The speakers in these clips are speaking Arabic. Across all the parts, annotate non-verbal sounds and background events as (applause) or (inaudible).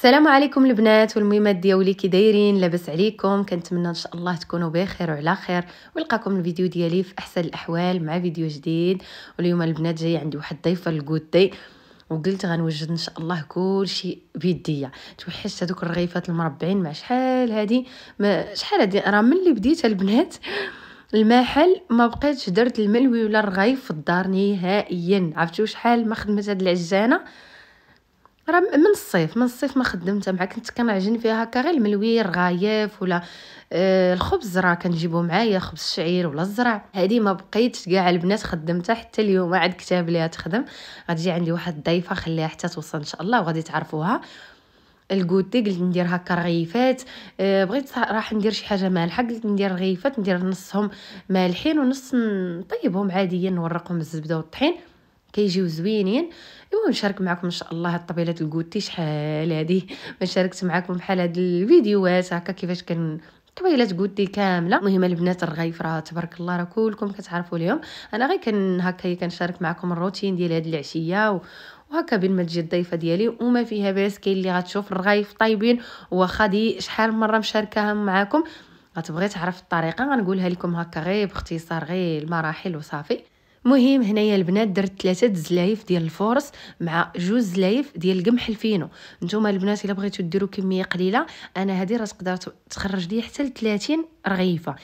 السلام عليكم البنات والميمات ديولي كي دايرين لاباس عليكم كنتمنى ان شاء الله تكونوا بخير وعلى خير ونلقاكم الفيديو ديالي في احسن الاحوال مع فيديو جديد واليوم البنات جاي عندي واحد ضيفه الكودي وقلت غنوجد ان شاء الله كل شيء بيديا توحشت هذوك الرغيفات المربعين مع شحال هذه ما شحال هذه راه ملي بديت البنات المحل ما بقيتش درت الملوي ولا الرغيف في الدار نهائيا عرفتوا شحال ما خدمت هذه العجانه راه من الصيف من الصيف ما خدمتها مع كنت كنعجن فيها هكا غير الملوير غايف ولا آه الخبز راه كنجيبو معايا خبز الشعير ولا الزرع هادي ما بقيتش كاع البنات خدمتها حتى اليوم عاد كتاب ليها تخدم غتجي عندي واحد الضيفه خليها حتى توصل ان شاء الله وغادي تعرفوها الكوتي قلت ندير هكا رغيفات أه بغيت راح ندير شي حاجه مالحه قلت ندير رغيفات ندير نصهم مالحين ونص نطيبهم عاديا نورقهم بالزبده والطحين كيجيو زوينين ايوا نشارك معكم ان شاء الله الطبيلات الكوتي شحال هادي ما شاركت معكم بحال هاد الفيديوهات هكا كيفاش كن طبيلات كوتي كامله المهم البنات الرغيف راه تبارك الله راه كلكم كتعرفوا اليوم انا غير كن هكا كنشارك معكم الروتين ديال هاد العشيه و... وهكا بين ما تجي الضيفه ديالي وما فيها باس كاين اللي غتشوف الرغيف طايبين واخا دي شحال مره مشاركاها معاكم غتبغي تعرف الطريقه غنقولها لكم هكا غير باختصار غير المراحل وصافي مهم هنايا البنات درت ثلاثه زلايف ديال الفورس مع جوج زلايف ديال القمح الفينو نتوما البنات الا بغيتو ديروا كميه قليله انا هذه راه تقدر تخرج لي حتى ل 30 رغيفه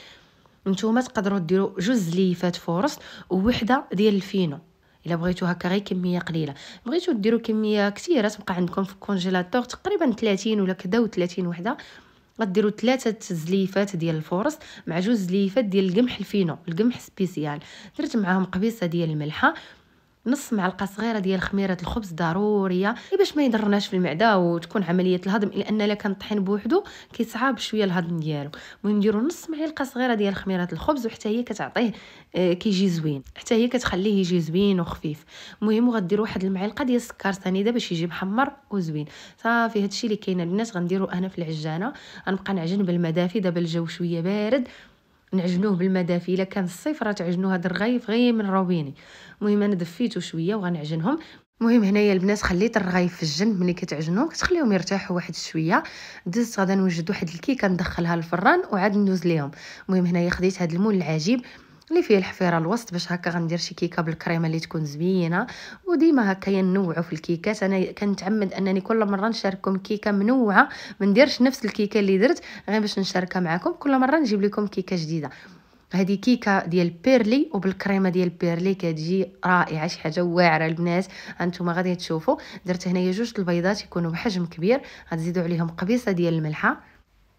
نتوما تقدروا ديروا جوج زليفات فورس ووحده ديال الفينو الا بغيتو هكا غير كميه قليله بغيتو ديروا كميه كثيره تبقى عندكم في الكونجيلاتور تقريبا 30 ولا كدا و30 وحده غديروا ثلاثه زليفات ديال الفورص مع جوج زليفات ديال القمح الفينو القمح سبيسيال درت معاهم قبيصه ديال الملحه نص معلقه صغيره ديال خميره الخبز ضروريه إيه، باش ما يضرناش في المعده وتكون عمليه الهضم لان الا كان الطحين بوحدو كيصعب شويه الهضم ديالو المهم نديرو نص معلقه صغيره ديال خميره الخبز وحتى هي كتعطيه آه، كيجي زوين حتى هي كتخليه يجي زوين وخفيف المهم وغديروا واحد المعلقه ديال السكر سنيده باش يجي محمر وزوين صافي هادشي اللي كاين البنات غنديرو انا في العجانه غنبقى نعجن بالمدافي دابا الجو شويه بارد نعجنوه بالمدافي الا كان الصيف راه تعجنوه هذا الرغيف غير من روبيني المهم انا دفيته شويه وغنعجنهم مهم هنايا البنات خليت الرغيف في الجنب ملي كتعجنو كتخليهم يرتاحوا واحد شويه دزت غادا نوجد واحد الكيكه ندخلها للفران وعاد ندوز ليهم المهم هنايا خديت هذا المول العجيب اللي فيه الحفيره الوسط باش هكا غندير شي كيكه بالكريمه اللي تكون زوينه وديما هكا ينوعوا في الكيكات انا كنتعمد انني كل مره نشارككم كيكه منوعه ما نديرش نفس الكيكه اللي درت غير باش نشاركها معكم كل مره نجيب لكم كيكه جديده هذه كيكه ديال بيرلي وبالكريمه ديال بيرلي كتجي رائعه شي حاجه واعره البنات انتم غادي تشوفوا درت هنايا جوج البيضات يكونوا بحجم كبير غتزيدوا عليهم قبيصه ديال الملحه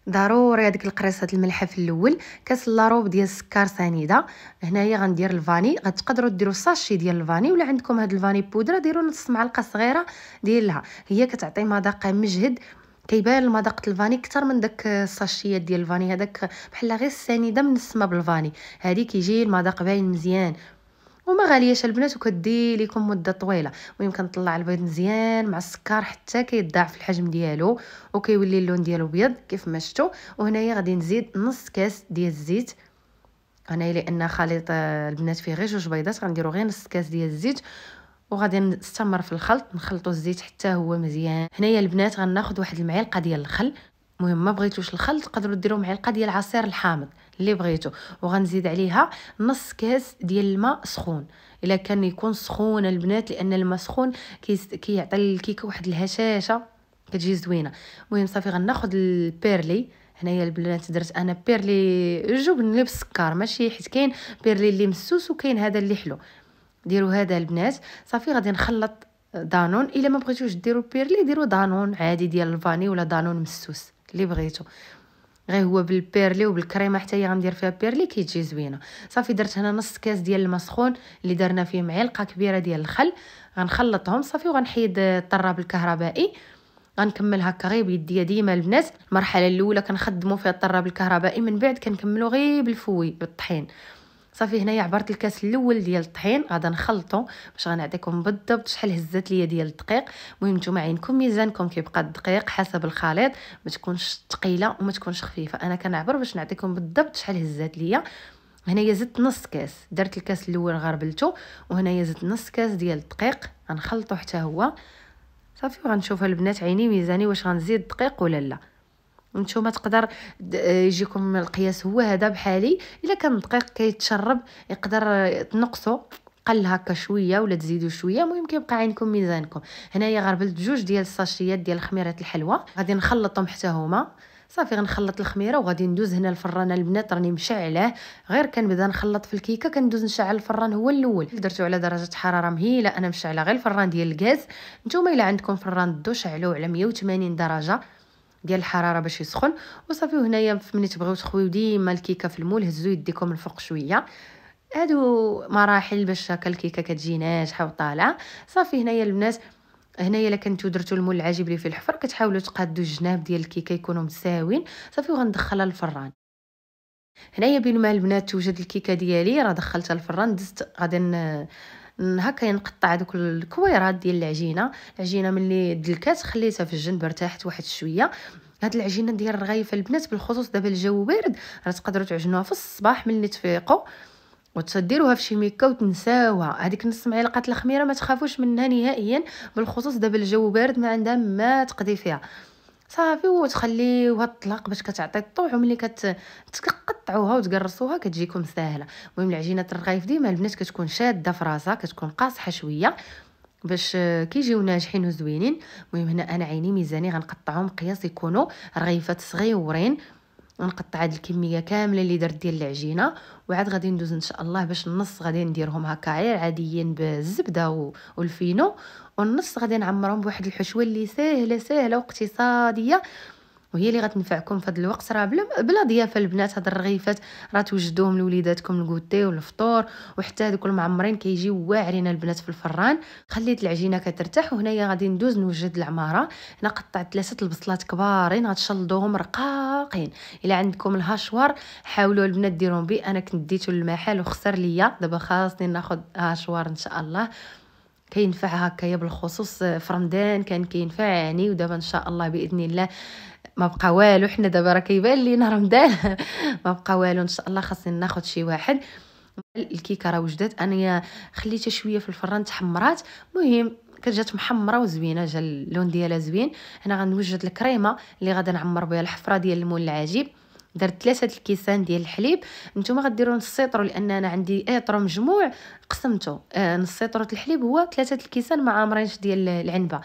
ضروري هذيك القريصه الملح في الاول كاس لاروب ديال السكر سنيده هنايا غندير الفاني غتقدروا ديروا ساشي ديال الفاني ولا عندكم هاد الفاني بودره ديروا نص معلقه صغيره ديالها هي كتعطي مذاق مجهد كيبان المذاق الفاني اكثر من داك الساشيات ديال الفاني هذاك بحال غير السنيده من السما بالفاني هذه كيجي المذاق باين مزيان وما غالياش البنات وكدي ليكم مده طويله المهم كنطلع البيض مزيان مع السكر حتى كيتضاعف الحجم ديالو وكيولي اللون ديالو بيض كيف ما شفتوا وهنايا غادي نزيد نص كاس ديال الزيت هنايا لان خليط آه، البنات فيه غير جوج بيضات غنديروا غير نص كاس ديال الزيت وغادي نستمر في الخلط نخلطوا الزيت حتى هو مزيان هنايا البنات غناخذ واحد المعلقه ديال الخل مهم ما بغيتوش الخل تقدروا ديروا معلقه ديال عصير الحامض اللي بغيتو وغنزيد عليها نص كاس ديال الماء سخون الا كان يكون سخون البنات لان الماء سخون كيعطي الكيكه واحد الهشاشه كتجي زوينه المهم صافي غناخذ البيرلي هنايا البنات درت انا بيرلي جبن اللي بالسكر ماشي حيت كاين بيرلي اللي مسوس وكاين هذا اللي حلو ديروا هذا البنات صافي غادي نخلط دانون الا ما بغيتوش ديروا بيرلي ديروا دانون عادي ديال الفاني ولا دانون مسوس اللي بغيتو غير هو بالبيرلي وبالكريمه حتى هي غندير فيها بيرلي كيجي زوينه صافي درت هنا نص كاس ديال الماء سخون اللي درنا فيه معلقه كبيره ديال الخل غنخلطهم صافي وغنحيد الطراب الكهربائي غنكمل هكا غير بيدي ديما البنات المرحله الاولى كنخدموا فيها الطراب الكهربائي من بعد كنكملوا غير بالفوي بالطحين صافي هنايا عبرت الكاس الاول ديال الطحين غادا نخلطو باش غنعطيكم بالضبط شحال هزات ليا ديال الدقيق المهم نتوما عينكم ميزانكم كيبقى الدقيق حسب الخليط ما تكونش ثقيله وما تكونش خفيفه انا كنعبر باش نعطيكم بالضبط شحال هزات ليا هنايا زدت نص كاس درت الكاس الاول غربلته وهنايا زدت نص كاس ديال الدقيق غنخلطو حتى هو صافي وغنشوف البنات عيني ميزاني واش غنزيد دقيق ولا لا نتوما تقدر آه، يجيكم القياس هو هذا بحالي الا كان الدقيق كيتشرب يقدر تنقصو قل هكا شويه ولا تزيدوا شويه المهم كيبقى عينكم ميزانكم هنايا غربلت جوج ديال الساشيات ديال خميره الحلوى غادي نخلطهم حتى هما صافي غنخلط الخميره وغادي ندوز هنا الفران البنات راني مشعله غير كنبدا نخلط في الكيكه كندوز نشعل الفران هو الاول درتو على درجه حراره مهيله انا مشعله غير الفران ديال الغاز نتوما الا عندكم فران الضو شعلوه على 180 درجه ديال الحراره باش يسخن وصافي وهنايا ملي تبغيو تخويو ديما الكيكه في المول هزوا يديكم الفوق شويه هادو مراحل باش هكا الكيكه كتجي ناجحه وطالعه صافي هنايا البنات هنايا الا كنتو درتو المول العجيب اللي في الحفر كتحاولوا تقادوا الجناب ديال الكيكه يكونوا متساويين صافي وغندخلها للفران هنايا بينما البنات توجد الكيكه ديالي راه دخلتها الفران دزت غادي هكا ينقطع دوك الكويرات ديال العجينه العجينه ملي دلكات خليتها في الجنب ارتاحت واحد شويه هاد العجينه ديال الرغيفه البنات بالخصوص دابا الجو بارد راه تقدروا تعجنوها في الصباح ملي تفيقوا وتديروها في شي ميكا وتنساوها هذيك نص معلقه الخميره ما تخافوش منها نهائيا بالخصوص دابا الجو بارد ما عندها ما تقضي فيها صافي وتخليوها تطلق باش كتعطي الطوع وملي كتقطعوها وتقرصوها كتجيكم ساهله المهم العجينه الرغيف ديما البنات كتكون شاده في راسها كتكون قاصحه شويه باش كيجيو ناجحين وزوينين المهم هنا انا عيني ميزاني غنقطعهم قياس يكونوا رغيفات صغيورين نقطع هاد الكميه كامله اللي درت ديال العجينه وعاد غادي ندوز ان شاء الله باش النص غادي نديرهم هكا عاديين بالزبده والفينو والنص غادي نعمرهم بواحد الحشوه اللي ساهله ساهله واقتصاديه وهي اللي غتنفعكم في هذا الوقت راه بلا بلا ضيافه البنات هاد الرغيفات راه توجدوهم لوليداتكم الكوتي والفطور وحتى هذوك المعمرين كيجيو واعرين البنات في الفران خليت العجينه كترتاح وهنايا غادي ندوز نوجد العماره هنا قطعت ثلاثه البصلات كبارين غتشلضوهم رقاقين الا عندكم الهاشوار حاولوا البنات ديرهم بي انا كنت ديتو للمحل وخسر ليا دابا خاصني ناخذ هاشوار ان شاء الله كينفع هكايا بالخصوص آه، في رمضان كان كينفع يعني ودابا ان شاء الله باذن الله ما بقى والو حنا دابا راه كيبان لينا رمضان (laughs) ما بقى والو ان شاء الله خاصني ناخذ شي واحد الكيكه راه وجدت انا خليتها شويه في الفران تحمرات مهم كتجات محمره وزوينه جا اللون ديالها زوين هنا غنوجد الكريمه اللي غادي نعمر بها الحفره ديال المول العجيب درت ثلاثه الكيسان ديال الحليب نتوما غديروا نص سيطرو لان انا عندي اطرو مجموع قسمته آه نص سيطره الحليب هو ثلاثه الكيسان مع مرينش ديال العنبه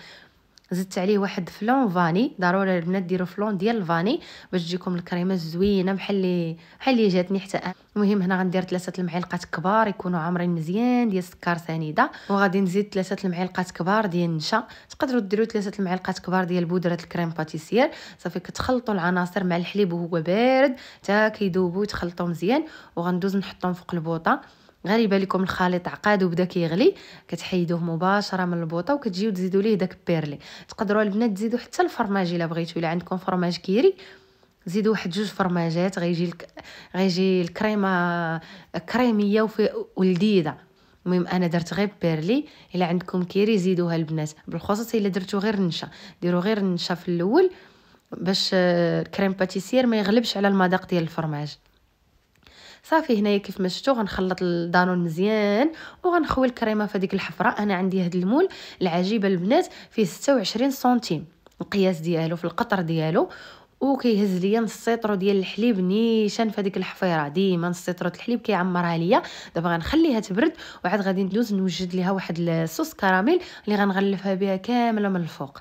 زدت عليه واحد فلون فاني ضروري البنات ديروا فلون ديال الفاني باش تجيكم الكريمه زوينه بحال اللي بحال اللي جاتني حتى انا المهم هنا غندير ثلاثه المعلقات كبار يكونوا عامرين مزيان ديال السكر سنيده وغادي نزيد ثلاثه المعلقات كبار ديال النشا تقدروا ديروا ثلاثه المعلقات كبار ديال بودره الكريم باتيسير صافي كتخلطوا العناصر مع الحليب وهو بارد حتى كيذوبوا وتخلطوا مزيان وغندوز نحطهم فوق البوطه غريبة لكم الخليط عقاد وبدا كيغلي كتحيدوه مباشره من البوطه وكتجيو تزيدوا ليه داك بيرلي تقدروا البنات تزيدوا حتى الفرماج الا بغيتو الا عندكم فرماج كيري زيدوا واحد جوج فرماجات غيجي الك... غيجي الكريمه كريميه وفي ولذيذه المهم انا درت غير بيرلي الا عندكم كيري زيدوها البنات بالخصوص الا درتو غير النشا ديروا غير النشا في الاول باش آه، الكريم باتيسير ما يغلبش على المذاق ديال الفرماج صافي هنايا كيف ما شفتوا غنخلط الدانون مزيان وغنخوي الكريمه في الحفره انا عندي هذا المول العجيبه البنات فيه 26 سنتيم القياس ديالو في القطر ديالو وكيهز ليا نص سيترو ديال الحليب نيشان في هذيك الحفيره ديما نص سيطرو الحليب كيعمرها ليا دابا غنخليها تبرد وعاد غادي ندوز نوجد ليها واحد الصوص كراميل اللي غنغلفها بها كامله من الفوق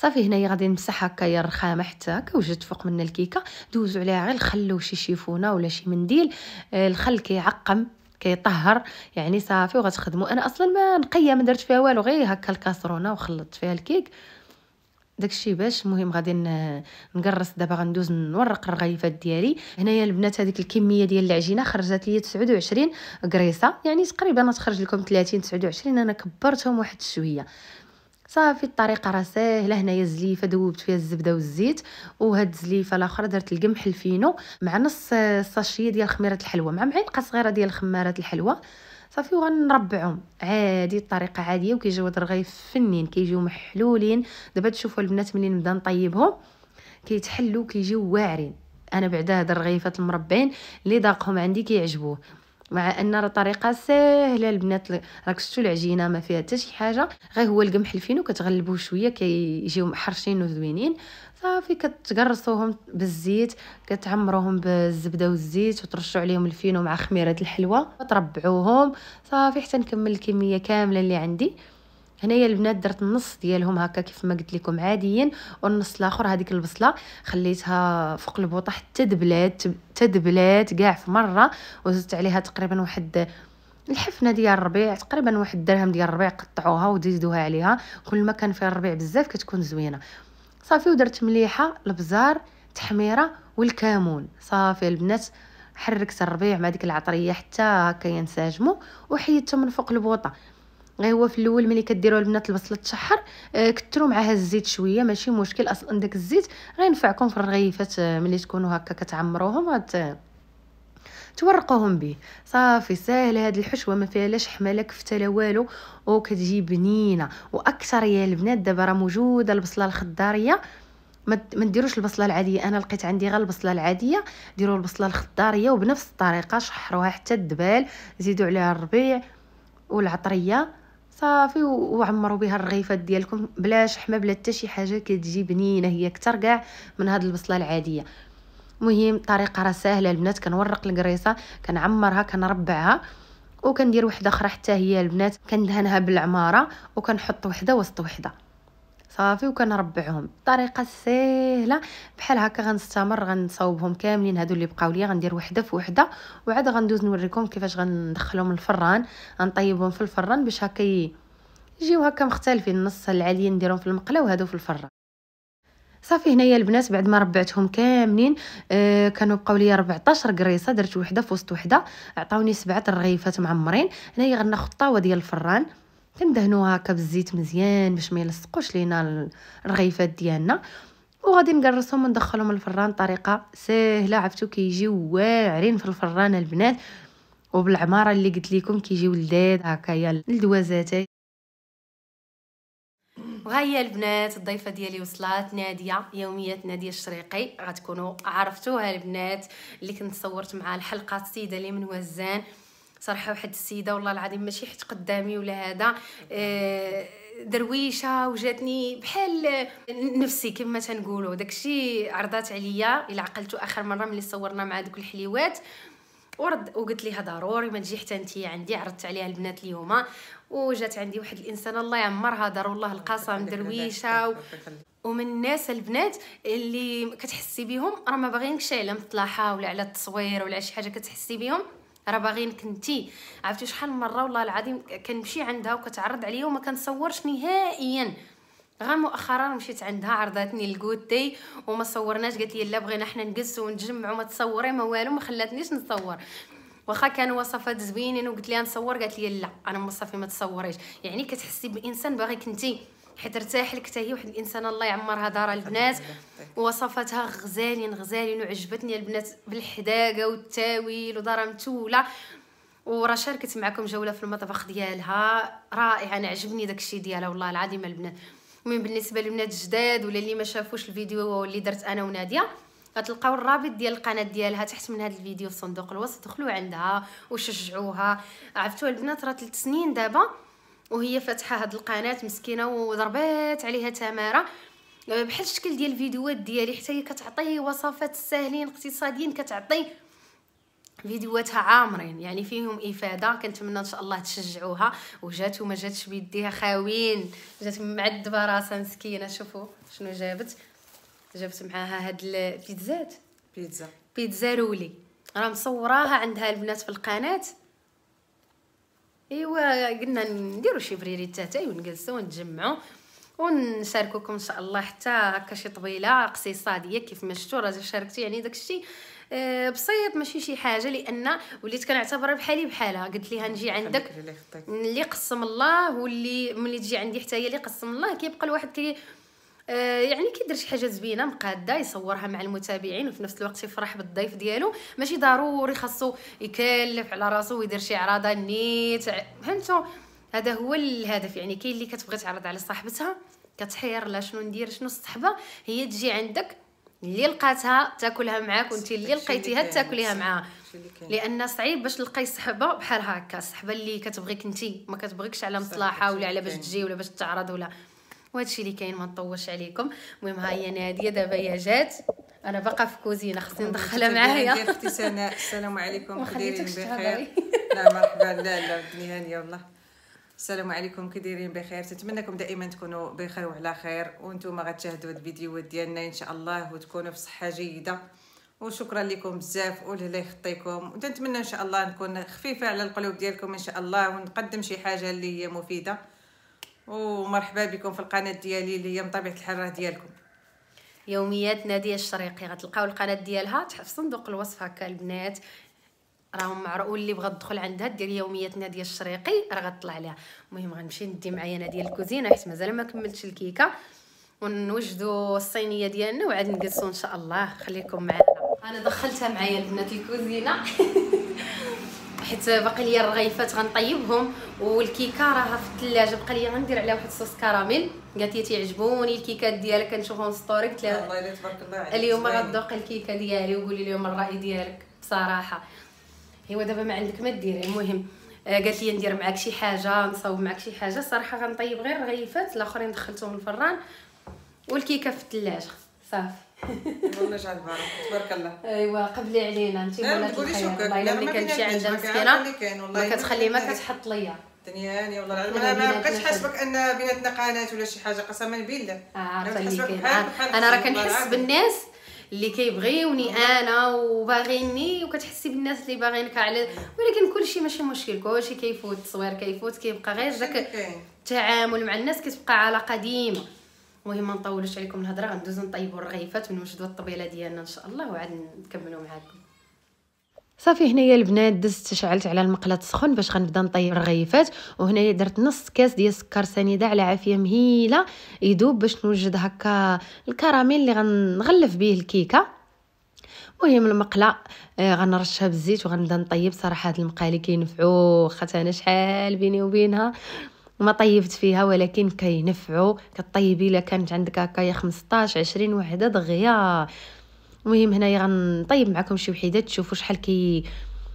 صافي هنايا غادي نمسح يا الرخامه حتى هكا وجدت فوق منها الكيكه دوزو عليها غير الخل وشي شيفونه ولا شي منديل آه، الخل كيعقم كيطهر يعني صافي وغتخدموا انا اصلا ما نقيه ما درت فيها والو غير هكا الكاسرونه وخلطت فيها الكيك داكشي باش المهم غادي نقرص دابا غندوز نورق الرغيفات ديالي هنايا البنات هذيك الكميه ديال العجينه خرجت لي 29 كريصه يعني تقريبا تخرج لكم 30 29 انا كبرتهم واحد شويه صافي الطريقه راه ساهله هنايا الزليفه ذوبت فيها الزبده والزيت وهاد الزليفه الاخرى درت القمح الفينو مع نص ساشيه ديال خميره الحلوى مع معلقه صغيره ديال خمارات الحلوى صافي وغنربعهم عادي الطريقه عاديه وكيجيو هاد الرغيف فنين كيجيو محلولين دابا تشوفوا البنات ملي نبدا نطيبهم كيتحلوا كيجيو واعرين انا بعدا هاد الرغيفات المربعين اللي ذاقهم عندي كيعجبوه مع ان راه طريقه سهله البنات راك شفتوا العجينه ما فيها حتى شي حاجه غير هو القمح الفين وكتغلبوه شويه كيجيو كي محرشين وزوينين صافي كتقرصوهم بالزيت كتعمروهم بالزبده والزيت وترشوا عليهم الفينو مع خميره الحلوى تربعوهم صافي حتى نكمل الكميه كامله اللي عندي هنايا البنات درت النص ديالهم هكا كيف ما قلت لكم عاديين والنص الاخر هذيك البصله خليتها فوق البوطه حتى دبلات تدبلات كاع في مره وزدت عليها تقريبا واحد الحفنه ديال الربيع تقريبا واحد الدرهم ديال الربيع قطعوها وزيدوها عليها كل ما كان فيها الربيع بزاف كتكون زوينه صافي ودرت مليحه البزار تحميره والكمون صافي البنات حركت الربيع مع ديك العطريه حتى هكا ينسجموا وحيدته من فوق البوطه غير هو في الاول ملي كديروا البنات البصله تشحر آه، كثروا معاها الزيت شويه ماشي مشكل اصلا داك الزيت غينفعكم في الرغيفات آه، ملي تكونوا هكا كتعمروهم هت... آه، تورقوهم به صافي ساهل هاد الحشوه ما فيها لا شحمه لا كفته لا والو وكتجي بنينه واكثر يا البنات دابا راه موجوده البصله الخضاريه ما ديروش البصله العاديه انا لقيت عندي غير البصله العاديه ديروا البصله الخضاريه وبنفس الطريقه شحروها حتى الدبال زيدوا عليها الربيع والعطريه صافي وعمروا بها الرغيفات ديالكم بلا شحمه بلا حتى شي حاجه كتجي بنينه هي اكثر كاع من هاد البصله العاديه مهم طريقة راه سهله البنات كنورق الكريصه كنعمرها كنربعها وكندير وحده اخرى حتى هي البنات كندهنها بالعماره وكنحط وحده وسط وحده صافي وكنربعهم بطريقه سهله بحال هكا غنستمر غنصاوبهم كاملين هادو اللي بقاو ليا غندير وحده في وحده وعاد غندوز نوريكم كيفاش غندخلهم الفران غنطيبهم في الفران باش هكا يجيو هكا مختلفين النص العالي نديرهم في المقله وهادو في الفران صافي هنايا البنات بعد ما ربعتهم كاملين آه كانوا بقاو لي 14 قريصه درت وحده في وسط وحده عطاوني سبعه الرغيفات معمرين هنايا غناخد الطاوه ديال الفران كندهنو هكا بالزيت مزيان باش ما يلصقوش لينا الرغيفات ديالنا وغادي نقرصهم وندخلهم الفران طريقه سهله عفتو كيجيو واعرين في الفران البنات وبالعماره اللي قلت لكم كيجيو لذاذ هكايا الدوازات وهيا البنات الضيفه ديالي وصلات ناديه يوميات ناديه الشريقي غتكونوا عرفتوها البنات اللي كنت صورت معها الحلقه السيده اللي من وزان صراحه واحد السيده والله العظيم ماشي حيت قدامي ولا هذا آه، درويشه وجاتني بحال نفسي كما تنقولوا داكشي عرضات عليا الا عقلتو اخر مره ملي صورنا مع دوك الحليوات ورد وقلت ليها ضروري ما تجي حتى انت عندي عرضت عليها البنات اليوم وجات عندي واحد الانسانه الله يعمرها دار والله القسم درويشه و... ومن الناس البنات اللي كتحسي بهم راه ما باغينكش على مطلحه ولا على التصوير ولا على شي حاجه كتحسي بهم راه باغينك نتي عرفتي شحال من مره والله العظيم كنمشي عندها وكتعرض عليا وما كنصورش نهائيا غير مؤخرا مشيت عندها عرضاتني الكوتي وما صورناش قالت لي لا بغينا حنا نجلسوا ونتجمعوا ما تصوري ما والو ما خلاتنيش نصور واخا كانوا وصفات زوينين وقلت لها نصور قالت لي لا انا مصافي ما تصوريش يعني كتحسي بانسان باغيك انتي حيت ارتاح لك حتى هي واحد الانسانه الله يعمرها دار البنات طيب. وصفاتها غزالين غزالين وعجبتني البنات بالحداقه والتاويل ودارها متوله ورا شاركت معكم جوله في المطبخ ديالها رائعه انا عجبني داكشي ديالها والله العظيم البنات المهم بالنسبه للبنات الجداد ولا اللي ما شافوش الفيديو اللي درت انا وناديه غتلقاو الرابط ديال القناه ديالها تحت من هذا الفيديو في صندوق الوصف دخلوا عندها وشجعوها عرفتوا البنات راه 3 سنين دابا وهي فاتحه هاد القناه مسكينه وضربات عليها تماره أه، بحال الشكل ديال الفيديوهات ديالي حتى هي كتعطي وصفات ساهلين اقتصاديين كتعطي فيديوهاتها عامرين يعني فيهم افاده كنتمنى ان شاء الله تشجعوها وجات وما جاتش بيديها خاوين جات معذبه راسها مسكينه شوفوا شنو جابت جابت معاها هاد البيتزات بيتزا بيتزا رولي راه مصوراها عندها البنات في القناه ايوا قلنا نديرو شي بريري تاتاي ونجلسو ونتجمعو ونشاركوكم ان شاء الله حتى هكا شي طويله اقتصاديه كيف ما شفتوا راه شاركتي يعني داكشي آه، بسيط ماشي شي حاجه لان وليت كنعتبرها بحالي بحالها قلت ليها نجي عندك اللي قسم الله واللي ملي تجي عندي حتى هي اللي قسم الله كيبقى الواحد كي آه، يعني كيدير شي حاجه زوينه مقاده يصورها مع المتابعين وفي نفس الوقت يفرح بالضيف ديالو ماشي ضروري خاصو يكلف على راسو ويدير شي عراضه نيت فهمتوا هذا هو الهدف يعني كاين اللي كتبغي تعرض على صاحبتها كتحير لا شنو ندير شنو الصحبه هي تجي عندك اللي لقاتها تاكلها معاك وانت اللي لقيتيها تاكليها معاها لان صعيب باش تلقاي صحبه بحال هكا الصحبه اللي كتبغيك انت ما كتبغيكش على مصلحه ولا على باش تجي ولا باش تعرض ولا وهادشي اللي كاين ما نطولش عليكم المهم ها هي ناديه دابا هي جات انا باقا في كوزينه خصني ندخلها معايا اختي سناء السلام عليكم كديرين بخير لا (laughs) مرحبا لا لا الدنيا هانيه والله السلام عليكم كديرين بخير نتمنىكم دائما تكونوا بخير وعلى خير وانتم غتشاهدوا الفيديوهات ديالنا ان شاء الله وتكونوا في صحه جيده وشكرا لكم بزاف والهلا يخطيكم ونتمنى ان شاء الله نكون خفيفه على القلوب ديالكم ان شاء الله ونقدم شي حاجه اللي هي مفيده ومرحبا بكم في القناه ديالي اللي هي من طبيعه الحال راه ديالكم يوميات ناديه الشريقي غتلقاو القناه ديالها تحت في صندوق الوصف هكا البنات راهم معرو اللي بغا تدخل عندها دير يوميات ناديه الشريقي راه غتطلع ليها المهم غنمشي ندي معايا ناديه الكوزينه حيت مازال ما كملتش الكيكه ونوجدوا الصينيه ديالنا وعاد نجلسوا ان شاء الله خليكم معنا انا دخلتها معايا البنات الكوزينه (laughs) حيت باقي ليا الرغيفات غنطيبهم والكيكه راها في الثلاجه بقى ليا غندير عليها واحد الصوص كراميل قالت لي تيعجبوني الكيكات ديالك كنشوفهم ستوري قلت لها الله تبارك الله عليك اليوم غتذوقي الكيكه ديالي وقولي لهم الراي ديالك بصراحه ايوا دابا ما عندك ما ديري المهم آه، قالت لي ندير معاك شي حاجه نصاوب معاك شي حاجه صراحه غنطيب غير الرغيفات الاخرين دخلتهم الفران والكيكه في الثلاجه صافي والله تبارك الله ايوا قبلي علينا انت والله الا ملي كنمشي عندها مسكينه ما كتخلي ما كتحط ليا دنياني والله العظيم انا ما بقيتش حاسبك ان بيناتنا قناه ولا شي حاجه قسما بالله اه اللي انا راه كنحس بالناس اللي كيبغيوني انا وباغيني وكتحسي بالناس اللي باغينك على ولكن كلشي ماشي مشكل كلشي كيفوت التصوير كيفوت كيبقى غير داك التعامل مع الناس كتبقى علاقه ديما المهم ما نطولش عليكم الهضره غندوزو نطيبو الرغيفات من وجدوا الطبيله ديالنا ان شاء الله وعاد نكملو معاكم صافي هنايا البنات دزت شعلت على المقله السخن باش غنبدا نطيب الرغيفات وهنايا درت نص كاس ديال السكر سنيده على عافيه مهيله يدوب باش نوجد هكا الكراميل اللي غنغلف به الكيكه المهم المقله آه غنرشها بالزيت وغنبدا نطيب صراحه هاد المقالي كينفعو وخا انا شحال بيني وبينها ما طيبت فيها ولكن كينفعوا كطيبي الا كانت عندك هكايا 15 20 وحده دغيا المهم هنايا غنطيب معكم شي وحده تشوفوا شحال كي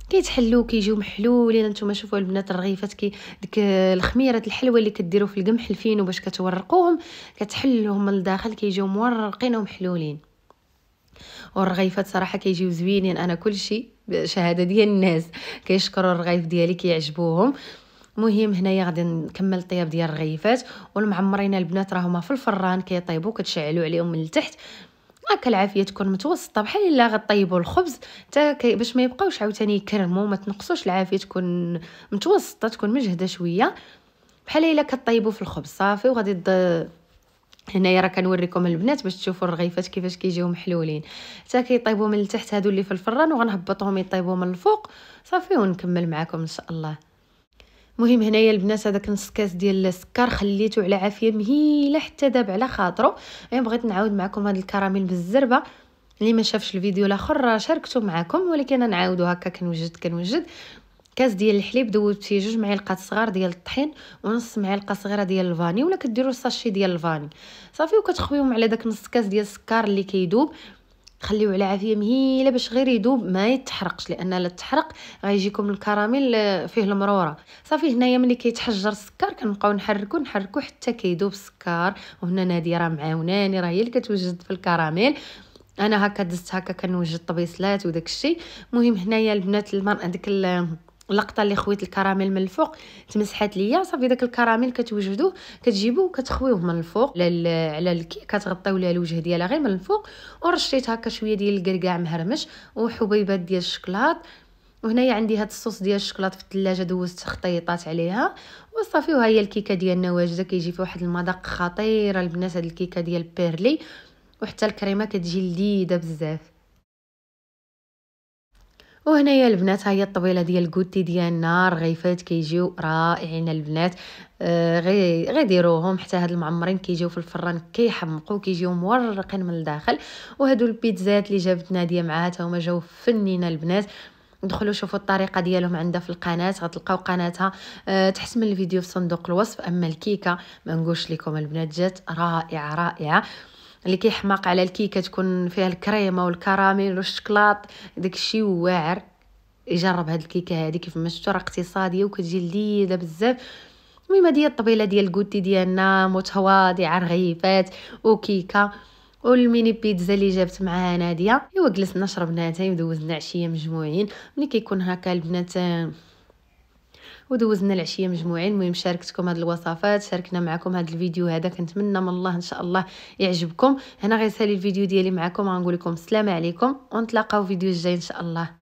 كيتحلو كيجيو محلولين نتوما شوفوا البنات الرغيفات كي ديك الخميرات الحلوه اللي كديروا في القمح الفينو باش كتورقوهم كتحلوهم من الداخل كيجيو مورقين ومحلولين والرغيفات صراحه كيجيو زوينين انا كلشي شهاده ديال الناس كيشكروا الرغيف ديالي كيعجبوهم مهم هنايا غادي نكمل الطياب ديال الرغيفات والمعمرين البنات راهما في الفران كيطيبوا كتشعلوا عليهم من التحت هكا العافيه تكون متوسطه بحال الا غطيبوا الخبز حتى باش ما يبقاوش عاوتاني يكرموا ما تنقصوش العافيه تكون متوسطه تكون مجهده شويه بحال الا كطيبوا في الخبز صافي وغادي د... هنايا راه كنوريكم البنات باش تشوفوا الرغيفات كيفاش كيجيو محلولين حتى كيطيبوا من التحت هادو اللي في الفران وغنهبطهم يطيبوا من الفوق صافي ونكمل معاكم ان شاء الله مهم هنايا البنات هذاك نص كاس ديال السكر خليته على عافيه مهيله حتى داب على خاطرو غير بغيت نعاود معكم هذا الكراميل بالزربه اللي ما شافش الفيديو الاخر شاركته معكم ولكن نعاودو هكا كنوجد كنوجد كاس ديال الحليب ذوبت فيه جوج معالق صغار ديال الطحين ونص معلقه صغيره ديال الفاني ولا كديروا الساشي ديال الفاني صافي وكتخويهم على داك نص كاس ديال السكر اللي كيذوب خليوه على عافيه مهيله باش غير يذوب ما يتحرقش لان الا تحرق غيجيكم الكراميل فيه المروره صافي هنايا ملي كيتحجر السكر كنبقاو نحركو نحركو حتى كيدوب السكر وهنا نادي راه معاوناني راه هي اللي كتوجد في الكراميل انا هكا دزت هكا كنوجد طبيصلات وداك الشيء المهم هنايا البنات المراه ديك اللقطه اللي خويت الكراميل من الفوق تمسحات ليا صافي داك الكراميل كتوجدوه كتجيبوه كتخويوه من الفوق على الكيك كتغطيو ليها الوجه ديالها غير من الفوق ورشيت هكا شويه ديال الكركاع مهرمش وحبيبات ديال الشكلاط وهنايا عندي هاد الصوص ديال الشكلاط في الثلاجه دوزت خطيطات عليها وصافي وها هي الكيكه ديالنا واجده كيجي فيها واحد المذاق خطير البنات هاد الكيكه ديال بيرلي وحتى الكريمه كتجي لذيذه بزاف وهنايا البنات هاي الطويله ديال الكوتي ديال النار غيفات كيجيو رائعين البنات آه غي غيديروهم حتى هاد المعمرين كيجيو في الفران كيحمقوا كيجيو مورقين من الداخل وهادو البيتزات اللي جابت ناديه معها حتى هما جاو فنين البنات دخلوا شوفوا الطريقه ديالهم عندها في القناه غتلقاو قناتها أه تحت من الفيديو في صندوق الوصف اما الكيكه ما نقولش لكم البنات جات رائعه رائعه اللي كيحماق على الكيكه تكون فيها الكريمه والكراميل والشكلاط داكشي واعر يجرب هاد الكيكه هادي كيف ما شفتوا راه اقتصاديه وكتجي لذيذه بزاف المهم هادي الطبيله ديال الكوتي ديالنا متواضعه رغيفات وكيكه والميني بيتزا اللي جابت معاها ناديه ايوا جلسنا شربنا تاي ودوزنا عشيه مجموعين ملي كيكون هكا البنات آه، ودوزنا العشيه مجموعين المهم شاركتكم هاد الوصفات شاركنا معكم هاد الفيديو هذا كنتمنى من الله ان شاء الله يعجبكم هنا سالي الفيديو ديالي معكم غنقول لكم السلام عليكم ونتلاقاو فيديو الجاي ان شاء الله